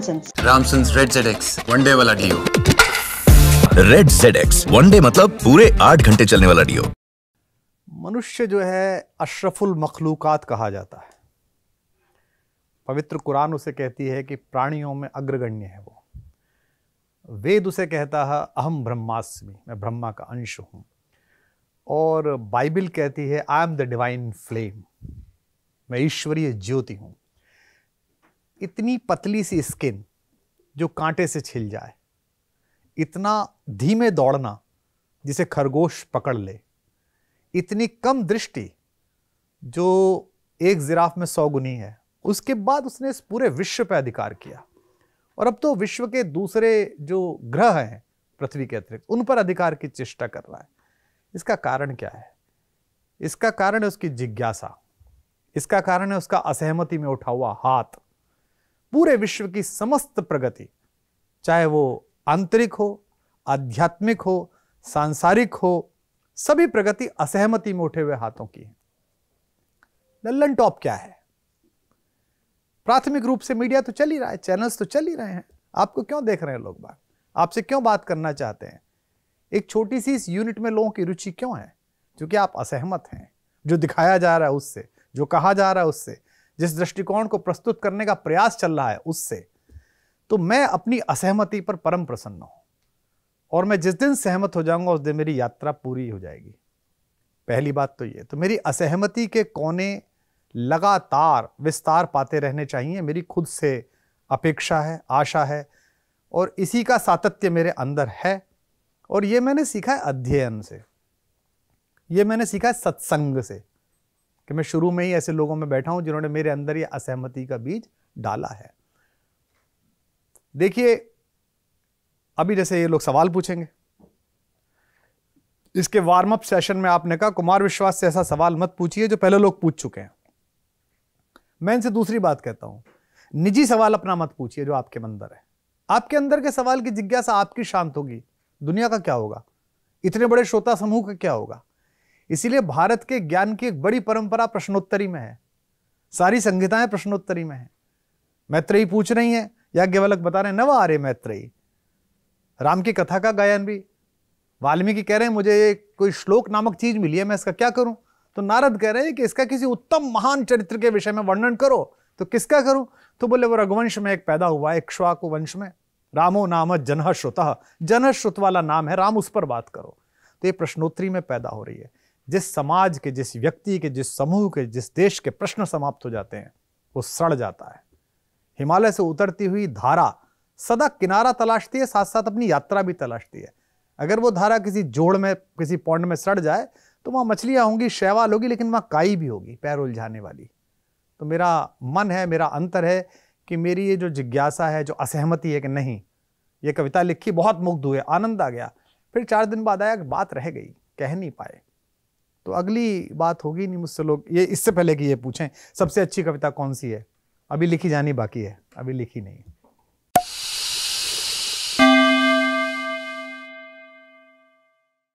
Ramsons Ramsons red Zedex one day वाला deo red Z Zedex one day मतलब पूरे आठ घंटे चलने वाला डीओ मनुष्य जो है अशरफुल मखलूक़ात कहा जाता है पवित्र कुरान उसे कहती है कि प्राणियों में अग्रगण्य है वो वेद उसे कहता है अहम ब्रह्मास्मि मैं ब्रह्मा का अंश हूं और बाइबल कहती है I am the divine flame मैं ईश्वरीय ज्योति हूं इतनी पतली सी स्किन जो कांटे से छिल जाए इतना धीमे दौड़ना जिसे खरगोश पकड़ ले इतनी कम दृष्टि जो एक जिराफ में सौ गुनी है उसके बाद उसने इस पूरे विश्व पर अधिकार किया और अब तो विश्व के दूसरे जो ग्रह हैं पृथ्वी के अतिरिक्त उन पर अधिकार की चेष्टा कर रहा है इसका कारण क्या है इसका कारण है उसकी जिज्ञासा इसका कारण है उसका असहमति में उठा हुआ हाथ पूरे विश्व की समस्त प्रगति चाहे वो आंतरिक हो आध्यात्मिक हो सांसारिक हो सभी प्रगति असहमति में उठे हुए हाथों की है लल्लन टॉप क्या है प्राथमिक रूप से मीडिया तो चल ही रहा है चैनल्स तो चल ही रहे हैं आपको क्यों देख रहे हैं लोग बात आपसे क्यों बात करना चाहते हैं एक छोटी सी इस यूनिट में लोगों की रुचि क्यों है क्योंकि आप असहमत हैं जो दिखाया जा रहा है उससे जो कहा जा रहा है उससे जिस दृष्टिकोण को प्रस्तुत करने का प्रयास चल रहा है उससे तो मैं अपनी असहमति पर परम प्रसन्न हूं और मैं जिस दिन सहमत हो जाऊंगा उस दिन मेरी यात्रा पूरी हो जाएगी पहली बात तो ये तो मेरी असहमति के कोने लगातार विस्तार पाते रहने चाहिए मेरी खुद से अपेक्षा है आशा है और इसी का सातत्य मेरे अंदर है और ये मैंने सीखा है अध्ययन से ये मैंने सीखा है सत्संग से कि मैं शुरू में ही ऐसे लोगों में बैठा हूं जिन्होंने मेरे अंदर ये असहमति का बीज डाला है देखिए अभी जैसे ये लोग सवाल पूछेंगे इसके वार्म अप सेशन में आपने कहा कुमार विश्वास से ऐसा सवाल मत पूछिए जो पहले लोग पूछ चुके हैं मैं इनसे दूसरी बात कहता हूं निजी सवाल अपना मत पूछिए जो आपके अंदर है आपके अंदर के सवाल की जिज्ञासा आपकी शांत होगी दुनिया का क्या होगा इतने बड़े श्रोता समूह का क्या होगा इसीलिए भारत के ज्ञान की एक बड़ी परंपरा प्रश्नोत्तरी में है सारी संहिताएं प्रश्नोत्तरी में है मैत्रेयी पूछ रही है याज्ञवलक बता रहे हैं नवा आर्य मैत्रेयी राम की कथा का गायन भी वाल्मीकि कह रहे हैं मुझे कोई श्लोक नामक चीज मिली है मैं इसका क्या करूं तो नारद कह रहे हैं कि इसका किसी उत्तम महान चरित्र के विषय में वर्णन करो तो किसका करूं तो बोले वो रघुवंश में एक पैदा हुआ इक्ष्वाकु वंश में रामो नाम जनह श्रुत जनह श्रुत वाला नाम है राम उस पर बात करो तो ये प्रश्नोत्तरी में पैदा हो रही है जिस समाज के जिस व्यक्ति के जिस समूह के जिस देश के प्रश्न समाप्त हो जाते हैं वो सड़ जाता है हिमालय से उतरती हुई धारा सदा किनारा तलाशती है साथ साथ अपनी यात्रा भी तलाशती है अगर वो धारा किसी जोड़ में किसी पौंड में सड़ जाए तो वहाँ मछलियाँ होंगी शैवाल होगी लेकिन वहाँ काई भी होगी पैर उलझाने वाली तो मेरा मन है मेरा अंतर है कि मेरी ये जो जिज्ञासा है जो असहमति है कि नहीं ये कविता लिखी बहुत मुग्ध हुए आनंद आ गया फिर चार दिन बाद आया बात रह गई कह नहीं पाए तो अगली बात होगी नहीं मुझसे लोग ये इससे पहले कि ये पूछें सबसे अच्छी कविता कौन सी है अभी लिखी जानी बाकी है अभी लिखी नहीं